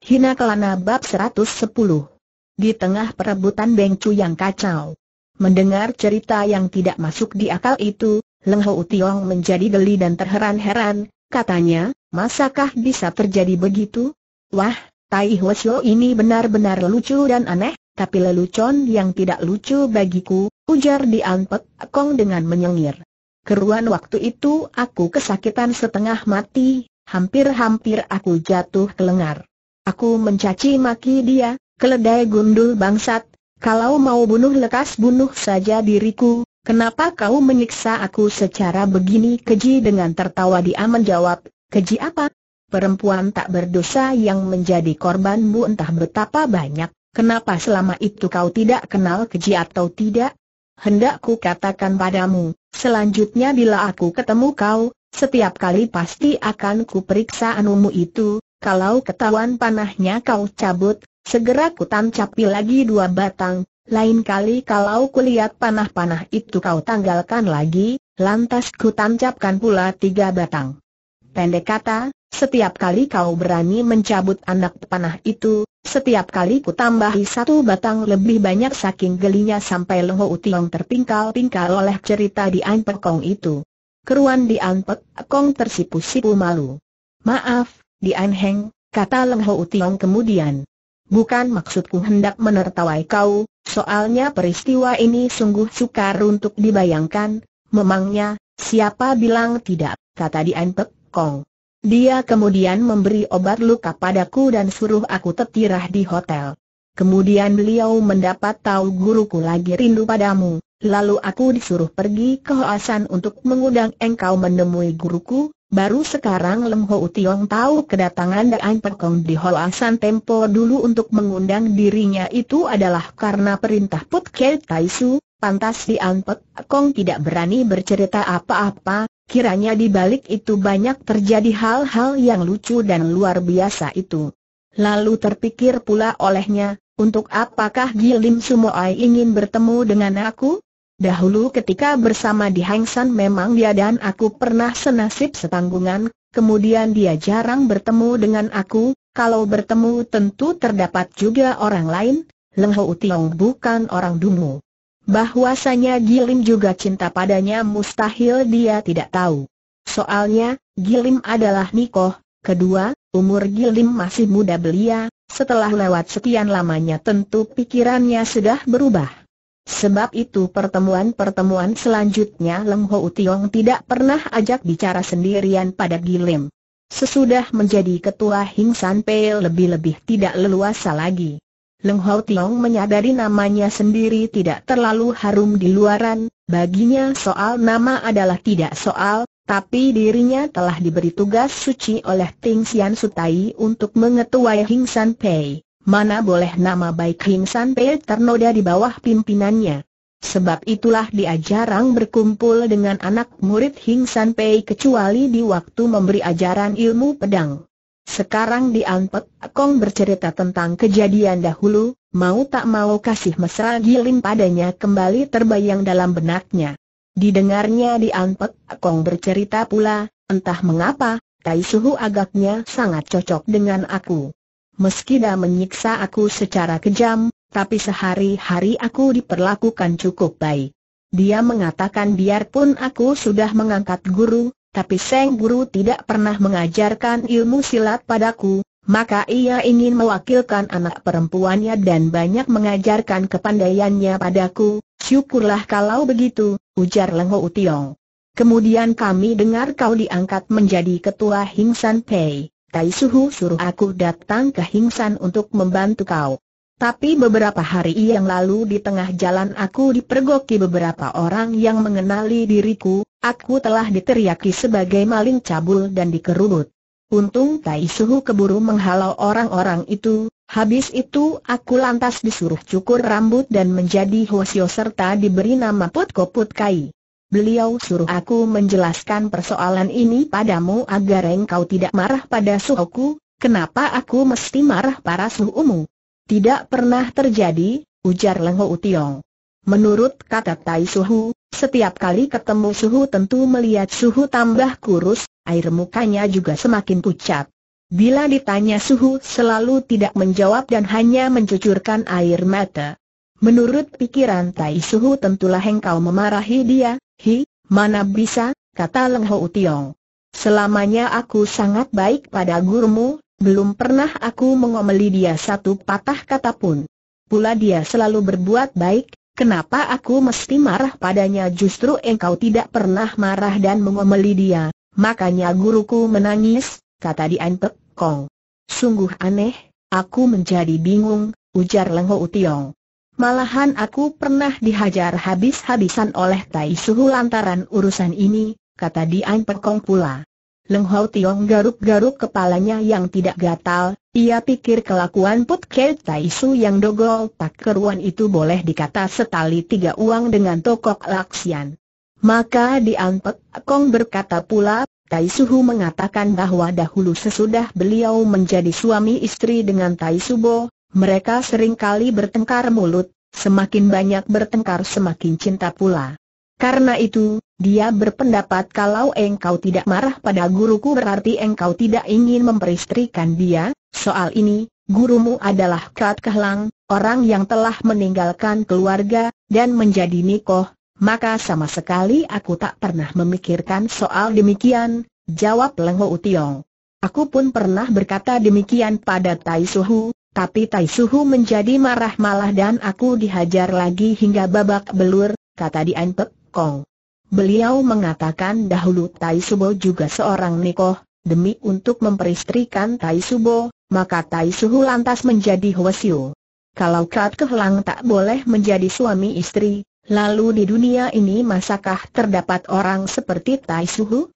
Hina Kelana Bab 110 Di tengah perebutan Beng yang kacau Mendengar cerita yang tidak masuk di akal itu, Leng Ho Tiong menjadi geli dan terheran-heran, katanya, masakah bisa terjadi begitu? Wah, Tai Hwasyo ini benar-benar lucu dan aneh, tapi lelucon yang tidak lucu bagiku, ujar di Anpek Kong dengan menyengir. Keruan waktu itu aku kesakitan setengah mati, hampir-hampir aku jatuh ke lengar. Aku mencaci maki dia, keledai gundul bangsat, kalau mau bunuh lekas bunuh saja diriku, kenapa kau menyiksa aku secara begini keji dengan tertawa dia menjawab, keji apa? Perempuan tak berdosa yang menjadi korbanmu entah betapa banyak, kenapa selama itu kau tidak kenal keji atau tidak? hendak ku katakan padamu, selanjutnya bila aku ketemu kau, setiap kali pasti akan ku periksa anumu itu, kalau ketahuan panahnya kau cabut, segera ku tancapi lagi dua batang, lain kali kalau kulihat panah-panah itu kau tanggalkan lagi, lantas ku pula tiga batang. Pendek kata, setiap kali kau berani mencabut anak panah itu, setiap kali ku tambahi satu batang lebih banyak saking gelinya sampai Leho Utiong terpingkal-pingkal oleh cerita di Anpekong itu. Keruan di Anpekong tersipu-sipu malu. Maaf, di Anheng, kata Leng Ho Tiong kemudian. Bukan maksudku hendak menertawai kau, soalnya peristiwa ini sungguh sukar untuk dibayangkan, memangnya, siapa bilang tidak, kata Dian Pek Kong. Dia kemudian memberi obat luka padaku dan suruh aku tetirah di hotel. Kemudian beliau mendapat tahu guruku lagi rindu padamu, lalu aku disuruh pergi ke Hoasan untuk mengundang engkau menemui guruku, Baru sekarang Lem Ho Tiong tahu kedatangan Daan Pek Kong di Hoa San Tempo dulu untuk mengundang dirinya itu adalah karena perintah Put Kei Tai Su, pantas Daan Pek Kong tidak berani bercerita apa-apa, kiranya di balik itu banyak terjadi hal-hal yang lucu dan luar biasa itu. Lalu terpikir pula olehnya, untuk apakah Gilim Sumoai ingin bertemu dengan aku? Dahulu ketika bersama di Hang San memang dia dan aku pernah senasib setanggungan, kemudian dia jarang bertemu dengan aku, kalau bertemu tentu terdapat juga orang lain, Leng Ho Tiong bukan orang dungu. Bahwasanya Gilim juga cinta padanya mustahil dia tidak tahu. Soalnya, Gilim adalah Nikoh, kedua, umur Gilim masih muda belia, setelah lewat sekian lamanya tentu pikirannya sudah berubah. Sebab itu pertemuan-pertemuan selanjutnya Leng Ho Tiong tidak pernah ajak bicara sendirian pada Gilim. Sesudah menjadi ketua Hing San Pei lebih-lebih tidak leluasa lagi. Leng Ho Tiong menyadari namanya sendiri tidak terlalu harum di luaran, baginya soal nama adalah tidak soal, tapi dirinya telah diberi tugas suci oleh Ting Xian Sutai untuk mengetuai Hing San Pei mana boleh nama baik Him San Pei ternoda di bawah pimpinannya. Sebab itulah dia jarang berkumpul dengan anak murid Hing San Pei kecuali di waktu memberi ajaran ilmu pedang. Sekarang di Anpek, Kong bercerita tentang kejadian dahulu, mau tak mau kasih mesra gilim padanya kembali terbayang dalam benaknya. Didengarnya di Anpek, Kong bercerita pula, entah mengapa, Tai Suhu agaknya sangat cocok dengan aku meski dah menyiksa aku secara kejam, tapi sehari-hari aku diperlakukan cukup baik. Dia mengatakan biarpun aku sudah mengangkat guru, tapi Seng Guru tidak pernah mengajarkan ilmu silat padaku, maka ia ingin mewakilkan anak perempuannya dan banyak mengajarkan kepandaiannya padaku, syukurlah kalau begitu, ujar Lengho Utiong. Kemudian kami dengar kau diangkat menjadi ketua Hingsan Pei. Tai Suhu suruh aku datang ke Hingsan untuk membantu kau. Tapi beberapa hari yang lalu di tengah jalan aku dipergoki beberapa orang yang mengenali diriku, aku telah diteriaki sebagai maling cabul dan dikerubut. Untung Tai Suhu keburu menghalau orang-orang itu, habis itu aku lantas disuruh cukur rambut dan menjadi hosio serta diberi nama Putko Putkai. Beliau suruh aku menjelaskan persoalan ini padamu agar engkau tidak marah pada suhuku, kenapa aku mesti marah para suhumu? Tidak pernah terjadi, ujar Lengho utiung. Menurut kata Tai Suhu, setiap kali ketemu Suhu tentu melihat Suhu tambah kurus, air mukanya juga semakin pucat. Bila ditanya Suhu selalu tidak menjawab dan hanya mencucurkan air mata. Menurut pikiran Tai Suhu tentulah engkau memarahi dia, hi, mana bisa, kata Leng Ho Tiong. Selamanya aku sangat baik pada gurumu, belum pernah aku mengomeli dia satu patah kata pun. Pula dia selalu berbuat baik, kenapa aku mesti marah padanya justru engkau tidak pernah marah dan mengomeli dia, makanya guruku menangis, kata Dian Pek Kong. Sungguh aneh, aku menjadi bingung, ujar Leng Ho Tiong. Malahan aku pernah dihajar habis-habisan oleh Tai Suhu lantaran urusan ini, kata Dian Pekong pula. Leng Hau Tiong garuk-garuk kepalanya yang tidak gatal, ia pikir kelakuan Put Kei Tai Su yang dogol tak keruan itu boleh dikata setali tiga uang dengan tokok laksian. Maka Dian Pekong berkata pula, Tai Suhu mengatakan bahwa dahulu sesudah beliau menjadi suami istri dengan Tai Subo, mereka sering kali bertengkar mulut, semakin banyak bertengkar semakin cinta pula. Karena itu, dia berpendapat kalau engkau tidak marah pada guruku berarti engkau tidak ingin memperistrikan dia, soal ini, gurumu adalah Kat Kahlang, orang yang telah meninggalkan keluarga, dan menjadi nikoh, maka sama sekali aku tak pernah memikirkan soal demikian, jawab Lengho Utiong. Aku pun pernah berkata demikian pada Tai Suhu, tapi Tai Suhu menjadi marah malah dan aku dihajar lagi hingga babak belur, kata Dian Pek Kong. Beliau mengatakan dahulu Tai Subo juga seorang nikoh, demi untuk memperistrikan Tai Subo, maka Tai Suhu lantas menjadi Hwasyu. Kalau Kat Kehlang tak boleh menjadi suami istri, lalu di dunia ini masakah terdapat orang seperti Tai Suhu?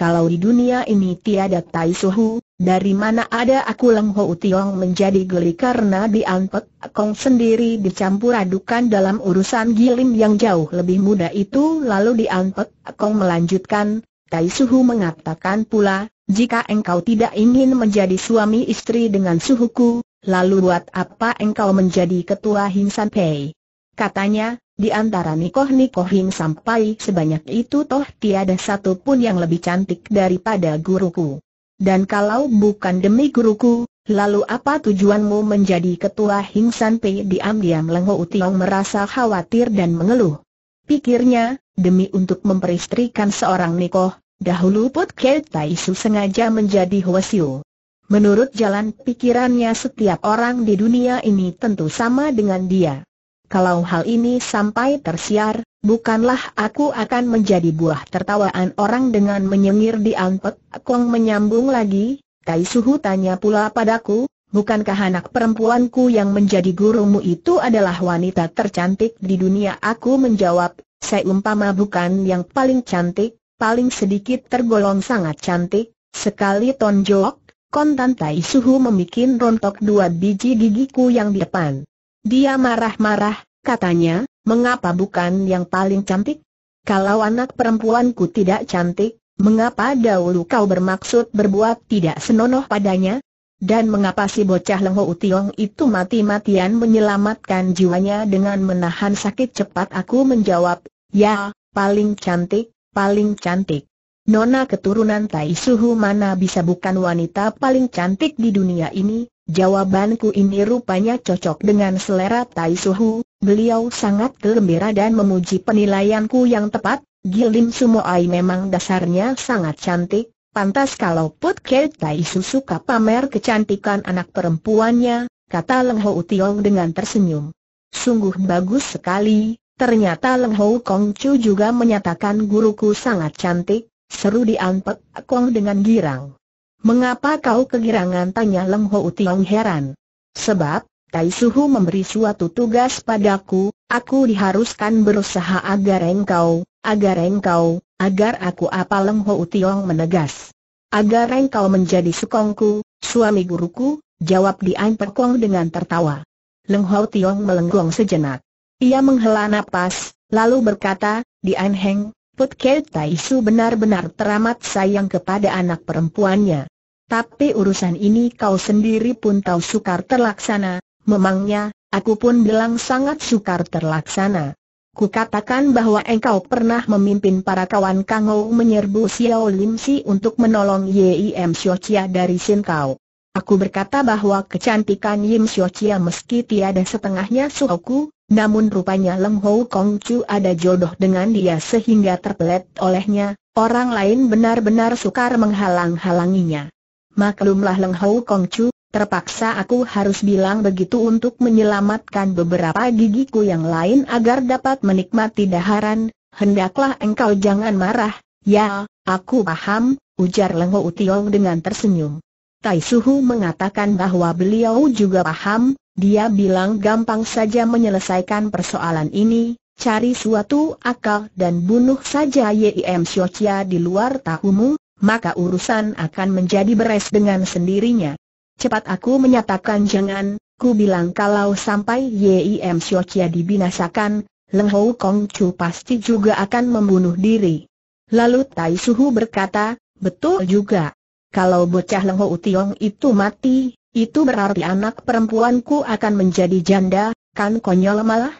kalau di dunia ini tiada Tai Suhu, dari mana ada aku Leng Ho Tiong menjadi geli karena dianpet Kong sendiri dicampur adukan dalam urusan Gilim yang jauh lebih muda itu lalu dianpet Kong melanjutkan, Tai Suhu mengatakan pula, jika engkau tidak ingin menjadi suami istri dengan suhuku, lalu buat apa engkau menjadi ketua Hinsan Pei? Katanya, di antara Nikoh-Nikohim sampai sebanyak itu toh tiada satu pun yang lebih cantik daripada guruku. Dan kalau bukan demi guruku, lalu apa tujuanmu menjadi ketua Hing San Pei diam-diam Lengho Utiong merasa khawatir dan mengeluh. Pikirnya, demi untuk memperistrikan seorang Nikoh, dahulu Put Kei Tai sengaja menjadi Huasiu. Menurut jalan pikirannya setiap orang di dunia ini tentu sama dengan dia. Kalau hal ini sampai tersiar, bukanlah aku akan menjadi buah tertawaan orang dengan menyengir di Anpek. Kong menyambung lagi, Tai Suhu tanya pula padaku, bukankah anak perempuanku yang menjadi gurumu itu adalah wanita tercantik di dunia? Aku menjawab, saya umpama bukan yang paling cantik, paling sedikit tergolong sangat cantik, sekali tonjok, kontan Tai Suhu memikin rontok dua biji gigiku yang di depan. Dia marah-marah, katanya, mengapa bukan yang paling cantik? Kalau anak perempuanku tidak cantik, mengapa dahulu kau bermaksud berbuat tidak senonoh padanya? Dan mengapa si bocah Lengho Utiong itu mati-matian menyelamatkan jiwanya dengan menahan sakit cepat aku menjawab, ya, paling cantik, paling cantik. Nona keturunan Tai Suhu mana bisa bukan wanita paling cantik di dunia ini, Jawabanku ini rupanya cocok dengan selera Tai Suhu, beliau sangat gembira dan memuji penilaianku yang tepat, Gilim Sumoai memang dasarnya sangat cantik, pantas kalau Put Kei Tai Su suka pamer kecantikan anak perempuannya, kata Leng Ho Tiong dengan tersenyum. Sungguh bagus sekali, ternyata Leng Ho Kong Chu juga menyatakan guruku sangat cantik, seru di Anpek Kong dengan girang. Mengapa kau kegirangan tanya Leng Ho Tiong heran? Sebab, Tai Suhu memberi suatu tugas padaku, aku diharuskan berusaha agar engkau, agar engkau, agar aku apa Leng Ho Tiong menegas. Agar engkau menjadi sukongku, suami guruku, jawab Dian Perkong dengan tertawa. Leng Ho Tiong melenggong sejenak. Ia menghela nafas, lalu berkata, Dian Heng, Put Kei Tai Su benar-benar teramat sayang kepada anak perempuannya. Tapi urusan ini kau sendiri pun tahu sukar terlaksana, memangnya, aku pun bilang sangat sukar terlaksana. Kukatakan bahwa engkau pernah memimpin para kawan Kangou menyerbu Xiao Lim Si untuk menolong Yim Chia dari kau. Aku berkata bahwa kecantikan Yim Chia meski tiada setengahnya suhuku, namun rupanya Leng Hou Kong Chu ada jodoh dengan dia sehingga terpelet olehnya, orang lain benar-benar sukar menghalang-halanginya. Maklumlah Leng Hou Kong Chu, terpaksa aku harus bilang begitu untuk menyelamatkan beberapa gigiku yang lain agar dapat menikmati daharan, hendaklah engkau jangan marah, ya, aku paham, ujar Leng Hou Tiong dengan tersenyum. Tai Suhu mengatakan bahwa beliau juga paham, dia bilang gampang saja menyelesaikan persoalan ini, cari suatu akal dan bunuh saja Yim Siocia di luar tahumu, maka urusan akan menjadi beres dengan sendirinya. Cepat aku menyatakan jangan, ku bilang kalau sampai Yim Siocia dibinasakan, Leng Hou Kong Chu pasti juga akan membunuh diri. Lalu Tai Suhu berkata, betul juga. Kalau bocah Leng Hou Tiong itu mati, itu berarti anak perempuanku akan menjadi janda, kan konyol malah?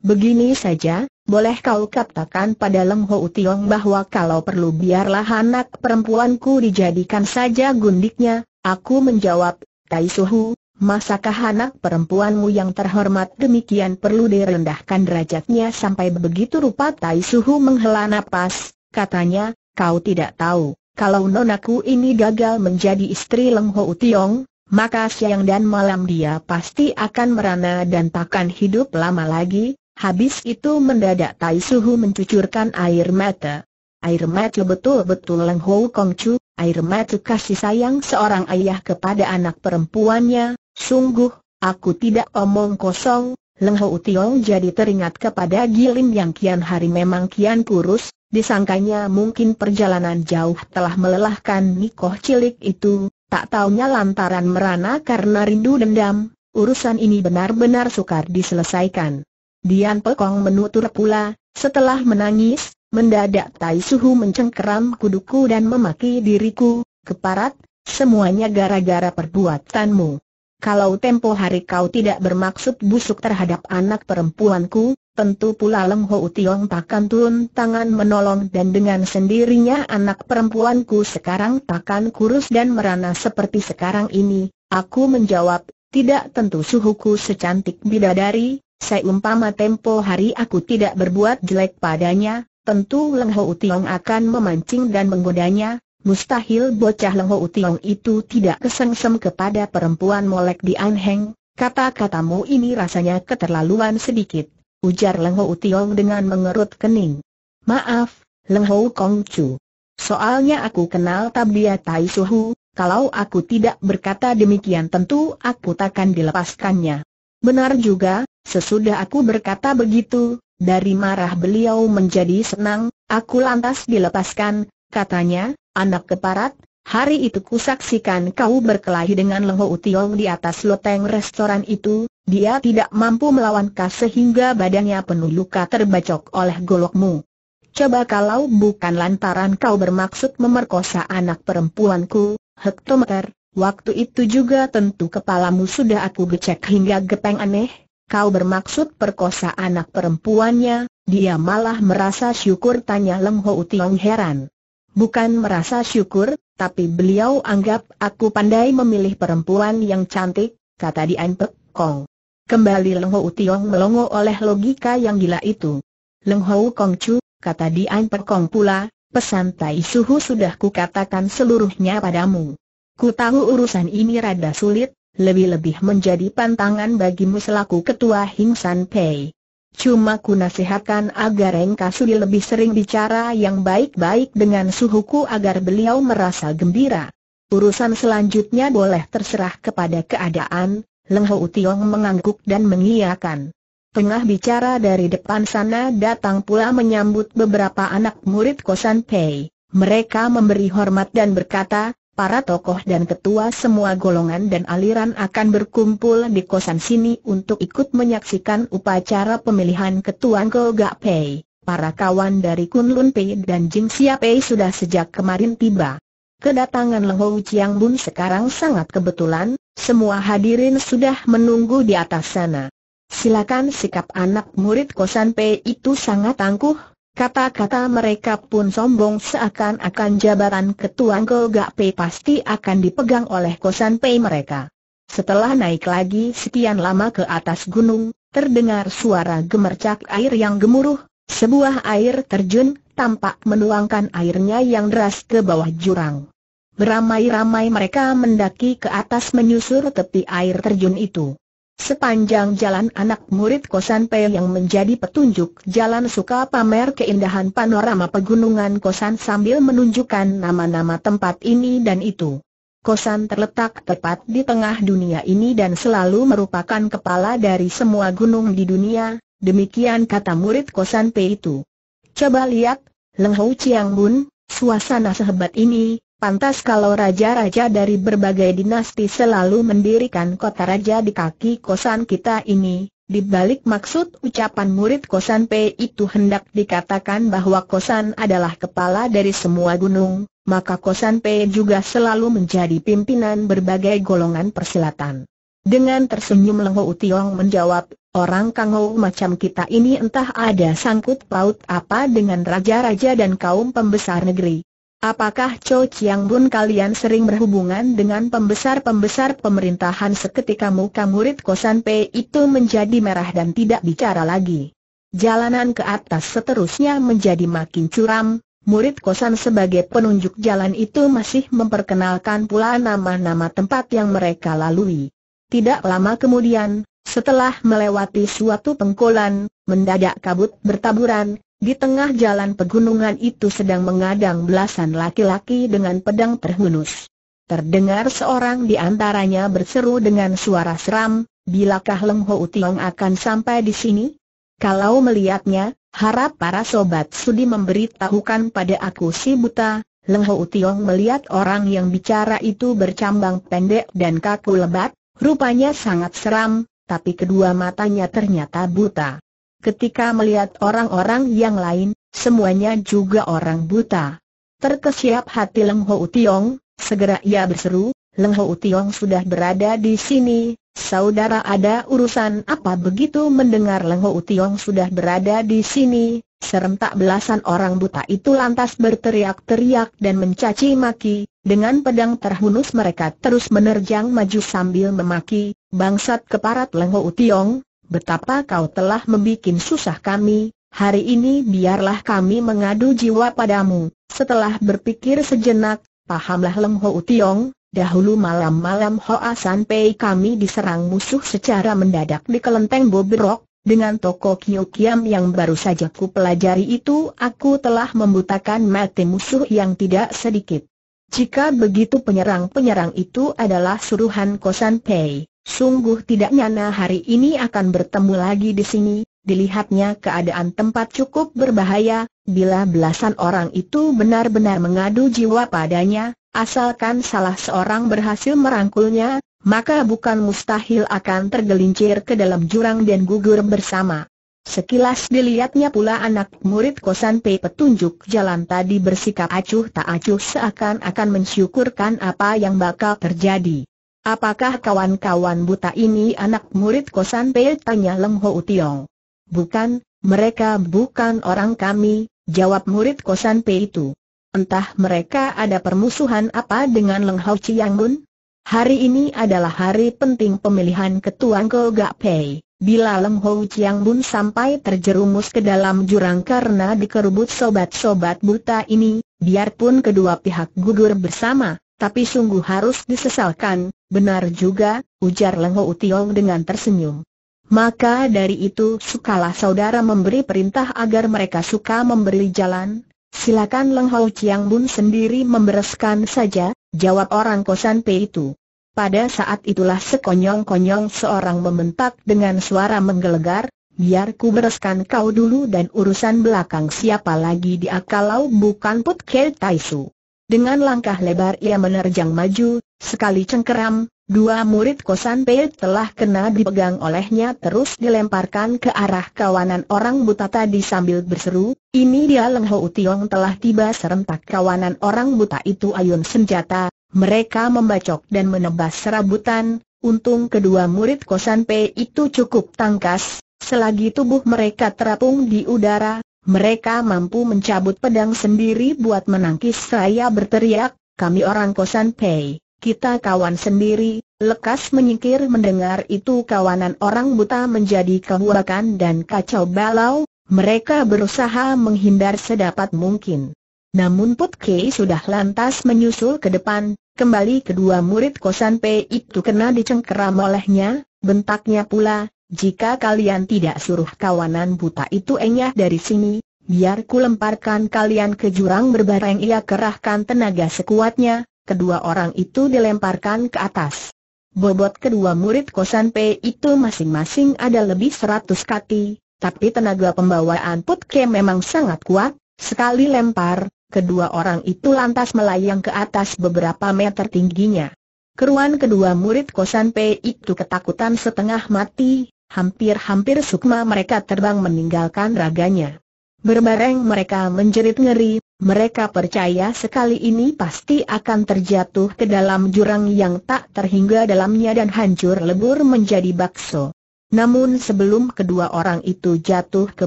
Begini saja, boleh kau katakan pada Leng Ho Tiong bahwa kalau perlu biarlah anak perempuanku dijadikan saja gundiknya, aku menjawab, Tai Suhu, masakah anak perempuanmu yang terhormat demikian perlu direndahkan derajatnya sampai begitu rupa Tai Suhu menghela napas, katanya, kau tidak tahu, kalau nonaku ini gagal menjadi istri Leng Ho Tiong, maka siang dan malam dia pasti akan merana dan takkan hidup lama lagi. Habis itu mendadak Tai Suhu mencucurkan air mata. Air mata betul-betul Leng Hou Kong Chu, air mata kasih sayang seorang ayah kepada anak perempuannya, sungguh, aku tidak omong kosong, Leng Hou Tiong jadi teringat kepada Gilin yang kian hari memang kian kurus, disangkanya mungkin perjalanan jauh telah melelahkan Nikoh cilik itu, tak taunya lantaran merana karena rindu dendam, urusan ini benar-benar sukar diselesaikan. Dian Pekong menutur pula, setelah menangis, mendadak Tai Suhu mencengkeram kuduku dan memaki diriku, keparat, semuanya gara-gara perbuatanmu. Kalau tempo hari kau tidak bermaksud busuk terhadap anak perempuanku, Tentu pula Leng Ho Tiong takkan turun tangan menolong dan dengan sendirinya anak perempuanku sekarang takkan kurus dan merana seperti sekarang ini. Aku menjawab, tidak tentu suhuku secantik bidadari, seumpama tempo hari aku tidak berbuat jelek padanya, tentu Leng Ho Tiong akan memancing dan menggodanya. Mustahil bocah Leng Ho Tiong itu tidak kesengsem kepada perempuan molek di Anheng, kata-katamu ini rasanya keterlaluan sedikit. Ujar Leng Hou Tiong dengan mengerut kening. Maaf, Leng Hou Kong Chu. Soalnya aku kenal Tabia Tai Suhu, kalau aku tidak berkata demikian tentu aku takkan dilepaskannya. Benar juga, sesudah aku berkata begitu, dari marah beliau menjadi senang, aku lantas dilepaskan, katanya, anak keparat, hari itu kusaksikan kau berkelahi dengan Leng Hou Tiong di atas loteng restoran itu, dia tidak mampu melawan kau sehingga badannya penuh luka terbacok oleh golokmu. Coba kalau bukan lantaran kau bermaksud memerkosa anak perempuanku, hektometer, waktu itu juga tentu kepalamu sudah aku gecek hingga gepeng aneh. Kau bermaksud perkosa anak perempuannya, dia malah merasa syukur tanya Leng Ho Tiong heran. Bukan merasa syukur, tapi beliau anggap aku pandai memilih perempuan yang cantik, kata Dian Pek Kong. Kembali Leng Hou Tiong melongo oleh logika yang gila itu. Leng Hou Kong Chu, kata Dian Perkong pula, pesan Tai Suhu sudah kukatakan seluruhnya padamu. Ku tahu urusan ini rada sulit, lebih-lebih menjadi pantangan bagimu selaku ketua Hing San Pei. Cuma ku nasihatkan agar Engka Sudi lebih sering bicara yang baik-baik dengan suhuku agar beliau merasa gembira. Urusan selanjutnya boleh terserah kepada keadaan, Leng Ho Tiong mengangguk dan mengiyakan. Tengah bicara dari depan sana datang pula menyambut beberapa anak murid Kosan Pei. Mereka memberi hormat dan berkata, para tokoh dan ketua semua golongan dan aliran akan berkumpul di kosan sini untuk ikut menyaksikan upacara pemilihan ketua Gak Pei. Para kawan dari Kunlun Pei dan Jing Xia Pei sudah sejak kemarin tiba. Kedatangan Lehou Chiang Bun sekarang sangat kebetulan, semua hadirin sudah menunggu di atas sana. Silakan sikap anak murid Kosan P itu sangat tangguh, kata-kata mereka pun sombong seakan-akan jabatan ketua Go Gak P pasti akan dipegang oleh Kosan P mereka. Setelah naik lagi sekian lama ke atas gunung, terdengar suara gemercak air yang gemuruh, sebuah air terjun tampak menuangkan airnya yang deras ke bawah jurang. Beramai-ramai mereka mendaki ke atas menyusur tepi air terjun itu. Sepanjang jalan anak murid Kosan Pei yang menjadi petunjuk jalan suka pamer keindahan panorama pegunungan Kosan sambil menunjukkan nama-nama tempat ini dan itu. Kosan terletak tepat di tengah dunia ini dan selalu merupakan kepala dari semua gunung di dunia, demikian kata murid Kosan Pei itu. Coba lihat, Leng Hou Chiang Bun, suasana sehebat ini, Pantas kalau raja-raja dari berbagai dinasti selalu mendirikan kota raja di kaki kosan kita ini, di balik maksud ucapan murid kosan P itu hendak dikatakan bahwa kosan adalah kepala dari semua gunung, maka kosan P juga selalu menjadi pimpinan berbagai golongan persilatan. Dengan tersenyum Lengho Utiong menjawab, orang Kangho macam kita ini entah ada sangkut paut apa dengan raja-raja dan kaum pembesar negeri. Apakah Cho Chiang Bun kalian sering berhubungan dengan pembesar-pembesar pemerintahan seketika muka murid Kosan P itu menjadi merah dan tidak bicara lagi. Jalanan ke atas seterusnya menjadi makin curam, murid Kosan sebagai penunjuk jalan itu masih memperkenalkan pula nama-nama tempat yang mereka lalui. Tidak lama kemudian, setelah melewati suatu pengkolan, mendadak kabut bertaburan, di tengah jalan pegunungan itu sedang mengadang belasan laki-laki dengan pedang terhunus. Terdengar seorang di antaranya berseru dengan suara seram, Bilakah Leng Ho Tiong akan sampai di sini? Kalau melihatnya, harap para sobat sudi memberitahukan pada aku si buta, Leng Ho Tiong melihat orang yang bicara itu bercambang pendek dan kaku lebat, rupanya sangat seram, tapi kedua matanya ternyata buta. Ketika melihat orang-orang yang lain, semuanya juga orang buta. Terkesiap hati Leng Ho Tiong, segera ia berseru, Leng Ho Tiong sudah berada di sini, saudara ada urusan apa begitu mendengar Leng Ho Tiong sudah berada di sini, serentak belasan orang buta itu lantas berteriak-teriak dan mencaci maki, dengan pedang terhunus mereka terus menerjang maju sambil memaki, bangsat keparat Leng Ho Tiong, betapa kau telah membuat susah kami, hari ini biarlah kami mengadu jiwa padamu. Setelah berpikir sejenak, pahamlah Leng Ho Tiong, dahulu malam-malam Ho San Pei kami diserang musuh secara mendadak di kelenteng Bobrok, dengan toko Kiu Kiam yang baru saja ku pelajari itu aku telah membutakan mati musuh yang tidak sedikit. Jika begitu penyerang-penyerang itu adalah suruhan Kosan Pei, Sungguh tidak nyana hari ini akan bertemu lagi di sini, dilihatnya keadaan tempat cukup berbahaya, bila belasan orang itu benar-benar mengadu jiwa padanya, asalkan salah seorang berhasil merangkulnya, maka bukan mustahil akan tergelincir ke dalam jurang dan gugur bersama. Sekilas dilihatnya pula anak murid kosan P petunjuk jalan tadi bersikap acuh tak acuh seakan-akan mensyukurkan apa yang bakal terjadi. Apakah kawan-kawan buta ini anak murid kosan Pei? Tanya Leng Ho Utiong. Bukan, mereka bukan orang kami, jawab murid kosan Pei itu. Entah mereka ada permusuhan apa dengan Leng Ho Chiangun? Hari ini adalah hari penting pemilihan ketua Ngo Gak Pei. Bila Leng Ho Chiang Bun sampai terjerumus ke dalam jurang karena dikerubut sobat-sobat buta ini, biarpun kedua pihak gugur bersama, tapi sungguh harus disesalkan, benar juga, ujar Lengho Utiong dengan tersenyum. Maka dari itu sukalah saudara memberi perintah agar mereka suka memberi jalan, silakan Lengho Chiang Bun sendiri membereskan saja, jawab orang kosan P itu. Pada saat itulah sekonyong-konyong seorang membentak dengan suara menggelegar, biar ku bereskan kau dulu dan urusan belakang siapa lagi diakalau bukan Put Kel Taisu. Dengan langkah lebar ia menerjang maju, sekali cengkeram, dua murid kosan Pei telah kena dipegang olehnya terus dilemparkan ke arah kawanan orang buta tadi sambil berseru, ini dia Leng Ho utiong telah tiba serentak kawanan orang buta itu ayun senjata, mereka membacok dan menebas serabutan, untung kedua murid kosan Pei itu cukup tangkas, selagi tubuh mereka terapung di udara, mereka mampu mencabut pedang sendiri buat menangkis saya berteriak, kami orang kosan Pei, kita kawan sendiri, lekas menyingkir mendengar itu kawanan orang buta menjadi kehuakan dan kacau balau, mereka berusaha menghindar sedapat mungkin. Namun Put Kei sudah lantas menyusul ke depan, kembali kedua murid kosan Pei itu kena dicengkeram olehnya, bentaknya pula, jika kalian tidak suruh kawanan buta itu enyah dari sini, biar ku lemparkan kalian ke jurang berbareng ia kerahkan tenaga sekuatnya, kedua orang itu dilemparkan ke atas. Bobot kedua murid kosan P itu masing-masing ada lebih seratus kati, tapi tenaga pembawaan Put memang sangat kuat, sekali lempar, kedua orang itu lantas melayang ke atas beberapa meter tingginya. Keruan kedua murid kosan P itu ketakutan setengah mati, Hampir-hampir sukma mereka terbang meninggalkan raganya. Berbareng mereka menjerit ngeri, mereka percaya sekali ini pasti akan terjatuh ke dalam jurang yang tak terhingga dalamnya dan hancur lebur menjadi bakso. Namun sebelum kedua orang itu jatuh ke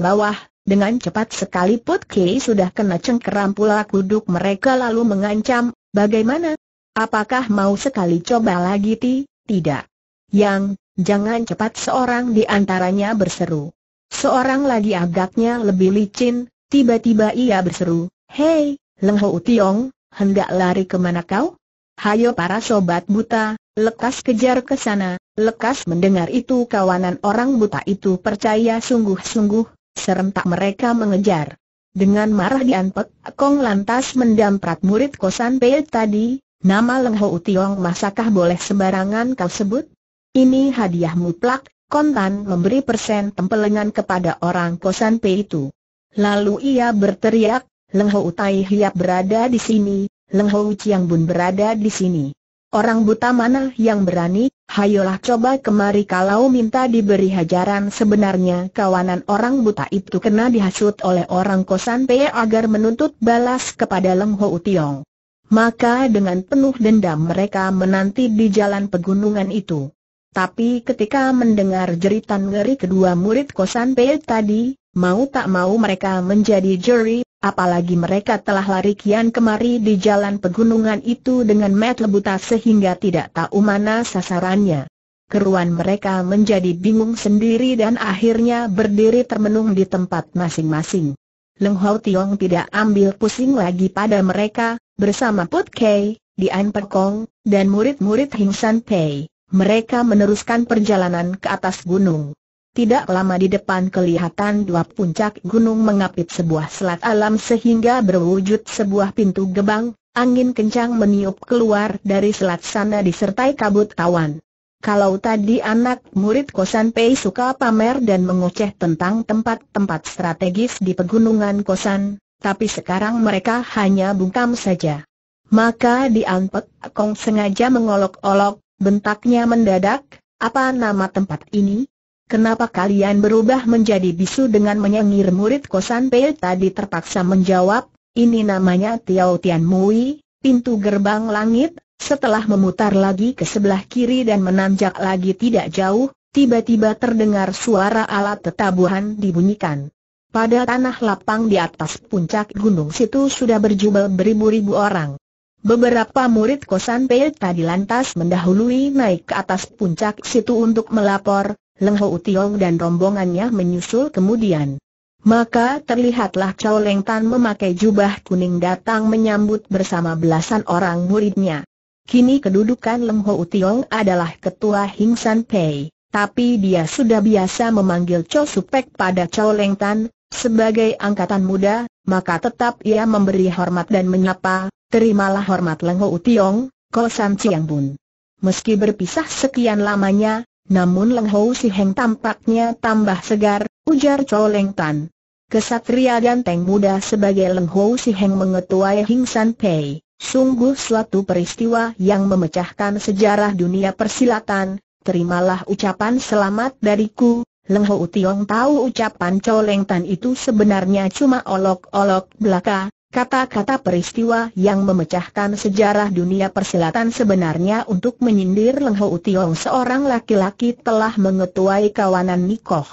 bawah, dengan cepat sekali Put Kei sudah kena cengkeram pula kuduk mereka lalu mengancam, bagaimana? Apakah mau sekali coba lagi ti? Tidak. Yang, Jangan cepat seorang di antaranya berseru. Seorang lagi agaknya lebih licin, tiba-tiba ia berseru, Hei, Leng Ho Tiong, hendak lari kemana kau? Hayo para sobat buta, lekas kejar ke sana, lekas mendengar itu kawanan orang buta itu percaya sungguh-sungguh, serentak mereka mengejar. Dengan marah diantek, Kong lantas mendamprat murid kosan Pei tadi, nama Leng Ho Tiong masakah boleh sembarangan kau sebut? Ini hadiah mutlak, kontan memberi persen tempelengan kepada orang kosan P itu. Lalu ia berteriak, Leng Hou Tai Hiap berada di sini, Leng Hou Chiang Bun berada di sini. Orang buta mana yang berani, hayolah coba kemari kalau minta diberi hajaran sebenarnya kawanan orang buta itu kena dihasut oleh orang kosan P agar menuntut balas kepada Leng Hou Tiong. Maka dengan penuh dendam mereka menanti di jalan pegunungan itu. Tapi ketika mendengar jeritan ngeri kedua murid kosan Pei tadi, mau tak mau mereka menjadi juri, apalagi mereka telah lari kian kemari di jalan pegunungan itu dengan met lebuta sehingga tidak tahu mana sasarannya. Keruan mereka menjadi bingung sendiri dan akhirnya berdiri termenung di tempat masing-masing. Leng Hau Tiong tidak ambil pusing lagi pada mereka, bersama Put Kei, Dian Perkong, dan murid-murid Hing San Pei mereka meneruskan perjalanan ke atas gunung. Tidak lama di depan kelihatan dua puncak gunung mengapit sebuah selat alam sehingga berwujud sebuah pintu gebang, angin kencang meniup keluar dari selat sana disertai kabut awan. Kalau tadi anak murid kosan Pei suka pamer dan mengoceh tentang tempat-tempat strategis di pegunungan kosan, tapi sekarang mereka hanya bungkam saja. Maka di Anpek, Kong sengaja mengolok-olok, Bentaknya mendadak, apa nama tempat ini? Kenapa kalian berubah menjadi bisu dengan menyengir murid kosan Pei tadi terpaksa menjawab, ini namanya Tiao Tian Mui, pintu gerbang langit, setelah memutar lagi ke sebelah kiri dan menanjak lagi tidak jauh, tiba-tiba terdengar suara alat tetabuhan dibunyikan. Pada tanah lapang di atas puncak gunung situ sudah berjubel beribu-ribu orang. Beberapa murid kosan Pei tadi lantas mendahului naik ke atas puncak situ untuk melapor, Leng Ho Tiong dan rombongannya menyusul kemudian. Maka terlihatlah Chow Leng Tan memakai jubah kuning datang menyambut bersama belasan orang muridnya. Kini kedudukan Leng Ho Tiong adalah ketua Hing San Pei, tapi dia sudah biasa memanggil Chow Supek pada Chow Leng Tan, sebagai angkatan muda, maka tetap ia memberi hormat dan menyapa, Terimalah hormat Lengho Utiong, Ko San Chiang Bun. Meski berpisah sekian lamanya, namun Lengho Si Heng tampaknya tambah segar, ujar Coleng Tan. Kesatria ganteng muda sebagai Lengho Si Heng mengetuai Hing San Pei, sungguh suatu peristiwa yang memecahkan sejarah dunia persilatan, terimalah ucapan selamat dariku, Leng Ho Tiong tahu ucapan Coleng Tan itu sebenarnya cuma olok-olok belaka, Kata-kata peristiwa yang memecahkan sejarah dunia persilatan sebenarnya untuk menyindir Leng Ho Tiong seorang laki-laki telah mengetuai kawanan Nikoh.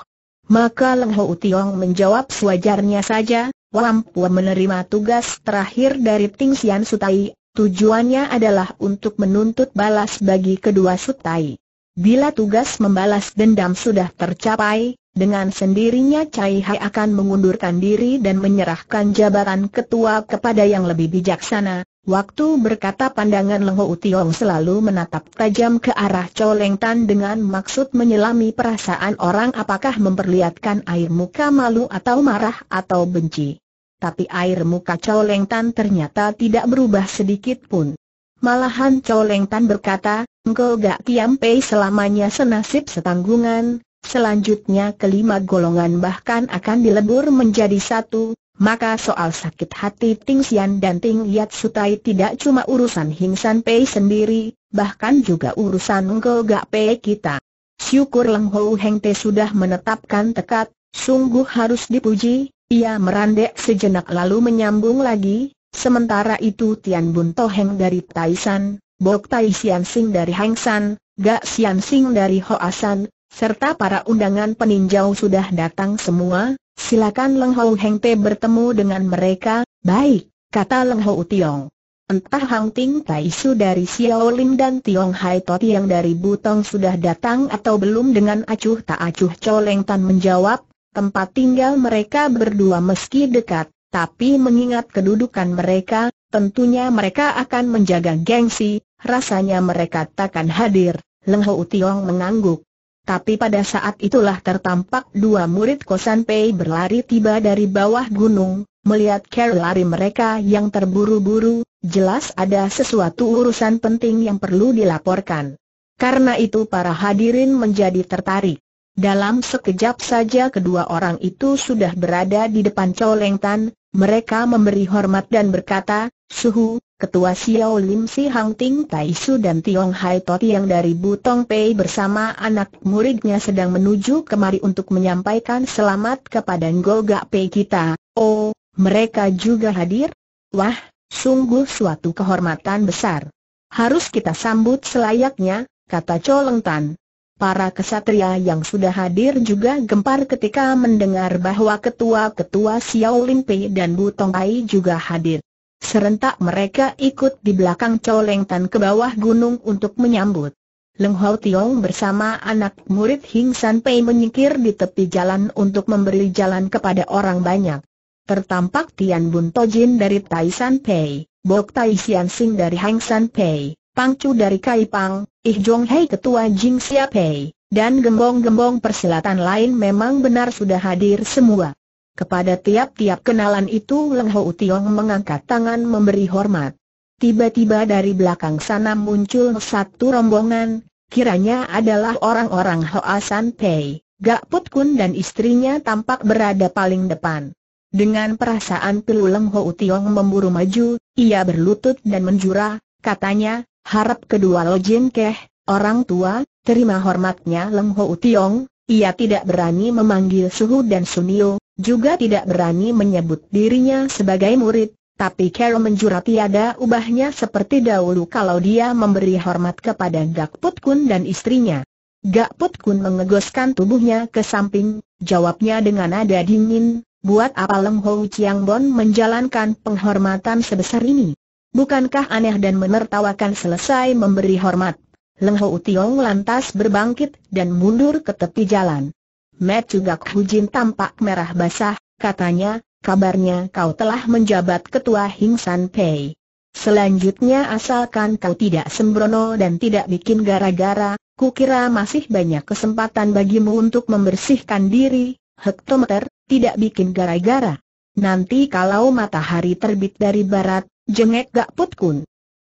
Maka Leng Ho Tiong menjawab sewajarnya saja, Wampua menerima tugas terakhir dari Ting Xian Sutai, tujuannya adalah untuk menuntut balas bagi kedua Sutai. Bila tugas membalas dendam sudah tercapai, dengan sendirinya Cai Hai akan mengundurkan diri dan menyerahkan jabatan ketua kepada yang lebih bijaksana. Waktu berkata pandangan Lengho Utiong selalu menatap tajam ke arah Coleng Tan dengan maksud menyelami perasaan orang apakah memperlihatkan air muka malu atau marah atau benci. Tapi air muka Coleng Tan ternyata tidak berubah sedikit pun. Malahan Coleng Tan berkata, engkau gak pei selamanya senasib setanggungan, selanjutnya kelima golongan bahkan akan dilebur menjadi satu, maka soal sakit hati Ting Xian dan Ting Yat Sutai tidak cuma urusan Hing San Pei sendiri, bahkan juga urusan Ngo Gak Pei kita. Syukur Leng Hou Heng Te sudah menetapkan tekad, sungguh harus dipuji, ia merandek sejenak lalu menyambung lagi, sementara itu Tian Bun Heng dari Taishan, Bok Tai Sian Sing dari Hang San, Gak Sian Sing dari Hoa San, serta para undangan peninjau sudah datang semua, silakan Leng Hou Heng Te bertemu dengan mereka, baik, kata Leng Hou Tiong. Entah Hang Ting Tai Su dari Xiaolin dan Tiong Hai Tot yang dari Butong sudah datang atau belum dengan acuh tak acuh Leng Tan menjawab, tempat tinggal mereka berdua meski dekat, tapi mengingat kedudukan mereka, tentunya mereka akan menjaga gengsi, rasanya mereka takkan hadir. Leng Hou Tiong mengangguk. Tapi pada saat itulah tertampak dua murid Kosan Pei berlari tiba dari bawah gunung, melihat Carol lari mereka yang terburu-buru, jelas ada sesuatu urusan penting yang perlu dilaporkan. Karena itu para hadirin menjadi tertarik. Dalam sekejap saja kedua orang itu sudah berada di depan Coleng Tan, mereka memberi hormat dan berkata, Suhu, Ketua Xiao Lim Si Hang Ting Tai Su dan Tiong Hai Tot yang dari Butong Pei bersama anak muridnya sedang menuju kemari untuk menyampaikan selamat kepada Ngolga Pei kita. Oh, mereka juga hadir? Wah, sungguh suatu kehormatan besar. Harus kita sambut selayaknya, kata Coleng Tan. Para kesatria yang sudah hadir juga gempar ketika mendengar bahwa ketua-ketua Xiao Lin Pei dan Bu Tong Ai juga hadir. Serentak mereka ikut di belakang Leng Tan ke bawah gunung untuk menyambut. Leng Hau Tiong bersama anak murid Hing San Pei menyingkir di tepi jalan untuk memberi jalan kepada orang banyak. Tertampak Tian Bun To Jin dari Tai San Pei, Bok Tai Sian Sing dari Hang San Pei, Pangcu dari Kaipang, Ih Jong Hei ketua Jing Siap Hei, dan gembong-gembong persilatan lain memang benar sudah hadir semua. Kepada tiap-tiap kenalan itu Leng Ho Tiong mengangkat tangan memberi hormat. Tiba-tiba dari belakang sana muncul satu rombongan, kiranya adalah orang-orang Hoa San Pei. Gak Put Kun dan istrinya tampak berada paling depan. Dengan perasaan pilu Leng Ho Tiong memburu maju, ia berlutut dan menjurah, katanya, Harap kedua Lo Jin Keh, orang tua, terima hormatnya Leng Ho Tiong, ia tidak berani memanggil Suhu dan Sunio, juga tidak berani menyebut dirinya sebagai murid, tapi Carol menjura tiada ubahnya seperti dahulu kalau dia memberi hormat kepada Gak Put Kun dan istrinya. Gak Put Kun mengegoskan tubuhnya ke samping, jawabnya dengan nada dingin, buat apa Leng Ho Chiang Bon menjalankan penghormatan sebesar ini? Bukankah aneh dan menertawakan selesai memberi hormat? Leng Ho Tiong lantas berbangkit dan mundur ke tepi jalan. Met juga Hujin tampak merah basah, katanya, kabarnya kau telah menjabat ketua Hing San Pei. Selanjutnya asalkan kau tidak sembrono dan tidak bikin gara-gara, kukira masih banyak kesempatan bagimu untuk membersihkan diri, hektometer, tidak bikin gara-gara. Nanti kalau matahari terbit dari barat, Jengek Gak Put Kun.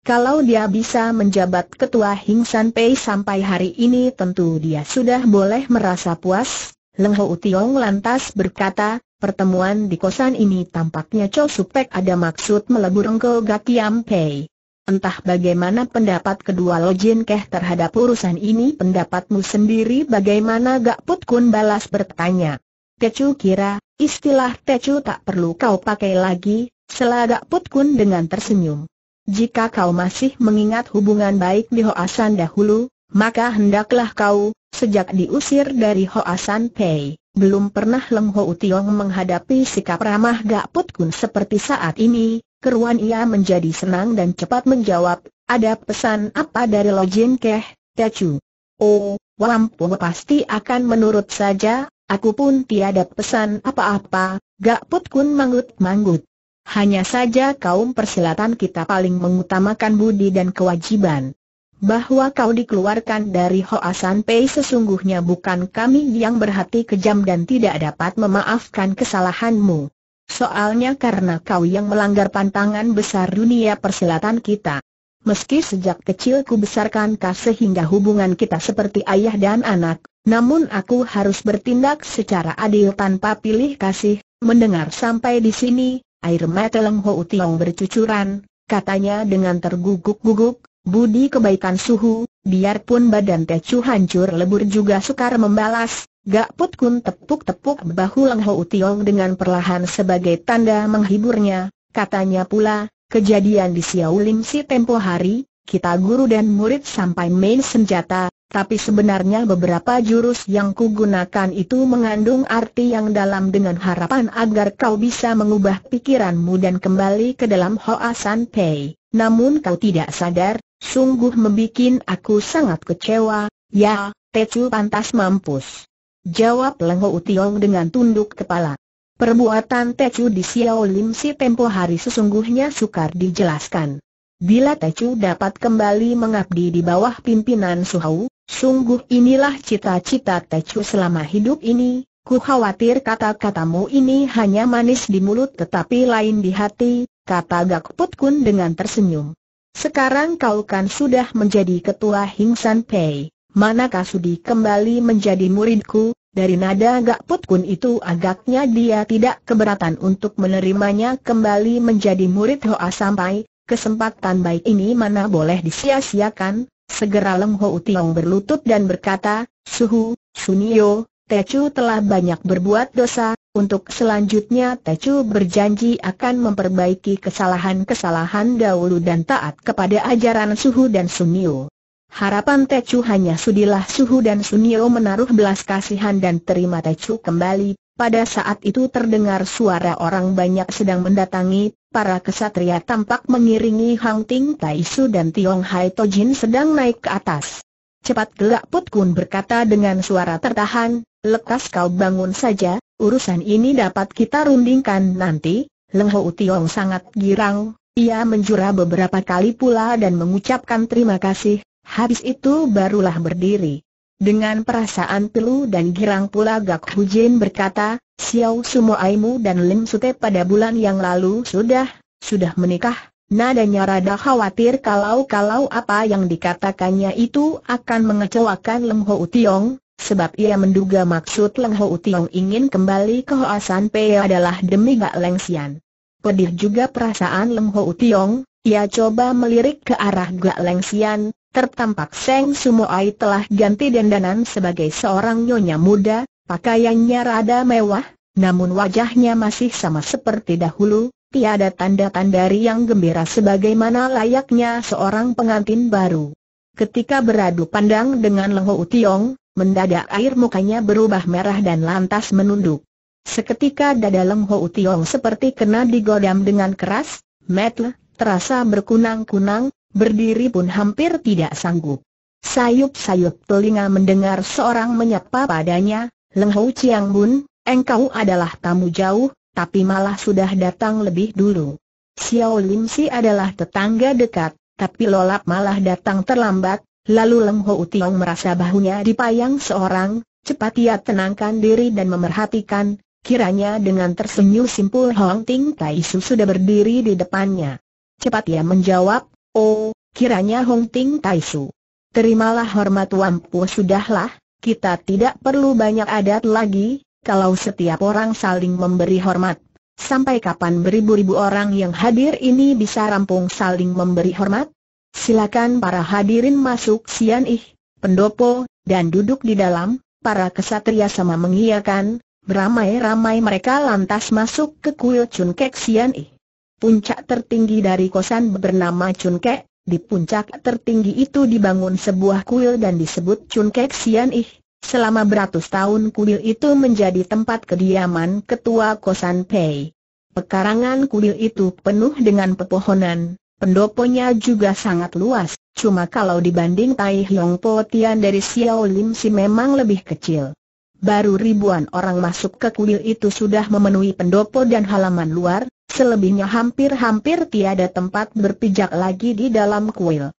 Kalau dia bisa menjabat ketua Hing San Pei sampai hari ini tentu dia sudah boleh merasa puas. Leng Ho Tiong lantas berkata, pertemuan di kosan ini tampaknya Chow Supek ada maksud melebur engkau Gak Kiam Pei. Entah bagaimana pendapat kedua Lo Jin Keh terhadap urusan ini pendapatmu sendiri bagaimana Gak Put Kun balas bertanya. Tecu kira, istilah Tecu tak perlu kau pakai lagi, Selagak Put Kun dengan tersenyum. Jika kau masih mengingat hubungan baik di Hoasan dahulu, maka hendaklah kau, sejak diusir dari Hoasan Pei, belum pernah Leng Ho Utiong menghadapi sikap ramah Gak Put Kun seperti saat ini, keruan ia menjadi senang dan cepat menjawab, ada pesan apa dari Lo Jin Keh, Tachu. Oh, Wampu pasti akan menurut saja, aku pun tiada pesan apa-apa, Gak Put Kun manggut-manggut. Hanya saja kaum persilatan kita paling mengutamakan budi dan kewajiban. Bahwa kau dikeluarkan dari Hoa San Pei sesungguhnya bukan kami yang berhati kejam dan tidak dapat memaafkan kesalahanmu. Soalnya karena kau yang melanggar pantangan besar dunia persilatan kita. Meski sejak kecil ku besarkan kau sehingga hubungan kita seperti ayah dan anak, namun aku harus bertindak secara adil tanpa pilih kasih. Mendengar sampai di sini, Air mata Leng Ho Tiong bercucuran, katanya dengan terguguk-guguk, budi kebaikan suhu, biarpun badan Tecu hancur lebur juga sukar membalas, Gak Put Kun tepuk-tepuk bahu Leng Ho Tiong dengan perlahan sebagai tanda menghiburnya, katanya pula, kejadian di Xiaolim si tempo hari, kita guru dan murid sampai main senjata, tapi sebenarnya beberapa jurus yang kugunakan itu mengandung arti yang dalam dengan harapan agar kau bisa mengubah pikiranmu dan kembali ke dalam Hoa San Pei. Namun kau tidak sadar, sungguh membuat aku sangat kecewa, ya, Tecu pantas mampus. Jawab Leng Ho Tiong dengan tunduk kepala. Perbuatan Tecu di Xiao Lim si tempo hari sesungguhnya sukar dijelaskan. Bila Tecu dapat kembali mengabdi di bawah pimpinan Suhau, Sungguh inilah cita-cita Tecu selama hidup ini, ku khawatir kata-katamu ini hanya manis di mulut tetapi lain di hati, kata Gak Put Kun dengan tersenyum. Sekarang kau kan sudah menjadi ketua Hing San Pei, manakah sudi kembali menjadi muridku, dari nada Gak Put Kun itu agaknya dia tidak keberatan untuk menerimanya kembali menjadi murid Hoa sampai, kesempatan baik ini mana boleh disia-siakan, Segera Leng Ho Utiong berlutut dan berkata, Suhu, Sunio, Tecu telah banyak berbuat dosa, untuk selanjutnya Tecu berjanji akan memperbaiki kesalahan-kesalahan dahulu dan taat kepada ajaran Suhu dan Sunio. Harapan Tecu hanya sudilah Suhu dan Sunio menaruh belas kasihan dan terima Tecu kembali, pada saat itu terdengar suara orang banyak sedang mendatangi, para kesatria tampak mengiringi Hang Ting Tai Su dan Tiong Hai to Jin sedang naik ke atas. Cepat gelak Put Kun berkata dengan suara tertahan, lekas kau bangun saja, urusan ini dapat kita rundingkan nanti, Leng Ho Tiong sangat girang, ia menjura beberapa kali pula dan mengucapkan terima kasih, habis itu barulah berdiri. Dengan perasaan pilu dan girang pula Gak Hujin berkata, Xiao Sumo Aimu dan Lim Sute pada bulan yang lalu sudah, sudah menikah. Nadanya rada khawatir kalau-kalau apa yang dikatakannya itu akan mengecewakan Leng Ho Utiong, sebab ia menduga maksud Leng Ho Utiong ingin kembali ke San Pei adalah demi Gak Leng Sian. Pedih juga perasaan Leng Ho Utiong, ia coba melirik ke arah Gak Lengsian, tertampak Seng Sumoai telah ganti dendanan sebagai seorang nyonya muda, pakaiannya rada mewah, namun wajahnya masih sama seperti dahulu, tiada tanda-tanda yang gembira sebagaimana layaknya seorang pengantin baru. Ketika beradu pandang dengan Lengho Utiong, mendadak air mukanya berubah merah dan lantas menunduk. Seketika dada Lengho Utiong seperti kena digodam dengan keras, Metle, terasa berkunang-kunang, berdiri pun hampir tidak sanggup. Sayup-sayup telinga mendengar seorang menyapa padanya, Leng Hou Chiang Bun, engkau adalah tamu jauh, tapi malah sudah datang lebih dulu. Xiao Lim Si adalah tetangga dekat, tapi lolap malah datang terlambat, lalu Leng Hou Tiong merasa bahunya dipayang seorang, cepat ia tenangkan diri dan memerhatikan, kiranya dengan tersenyum simpul Hong Ting Tai Su sudah berdiri di depannya. Cepat ia menjawab, oh, kiranya Hong Ting Tai Su. Terimalah hormat Wampu sudahlah, kita tidak perlu banyak adat lagi, kalau setiap orang saling memberi hormat. Sampai kapan beribu-ribu orang yang hadir ini bisa rampung saling memberi hormat? Silakan para hadirin masuk Sian Ih, pendopo, dan duduk di dalam, para kesatria sama mengiyakan, beramai-ramai mereka lantas masuk ke kuil Chun Kek Sian Ih puncak tertinggi dari kosan bernama Chunkek. Di puncak tertinggi itu dibangun sebuah kuil dan disebut Chunkek Sian Ih. Selama beratus tahun kuil itu menjadi tempat kediaman ketua kosan Pei. Pekarangan kuil itu penuh dengan pepohonan, pendoponya juga sangat luas, cuma kalau dibanding Tai Hiong Po Tian dari Xiao Lim Si memang lebih kecil baru ribuan orang masuk ke kuil itu sudah memenuhi pendopo dan halaman luar, selebihnya hampir-hampir tiada tempat berpijak lagi di dalam kuil.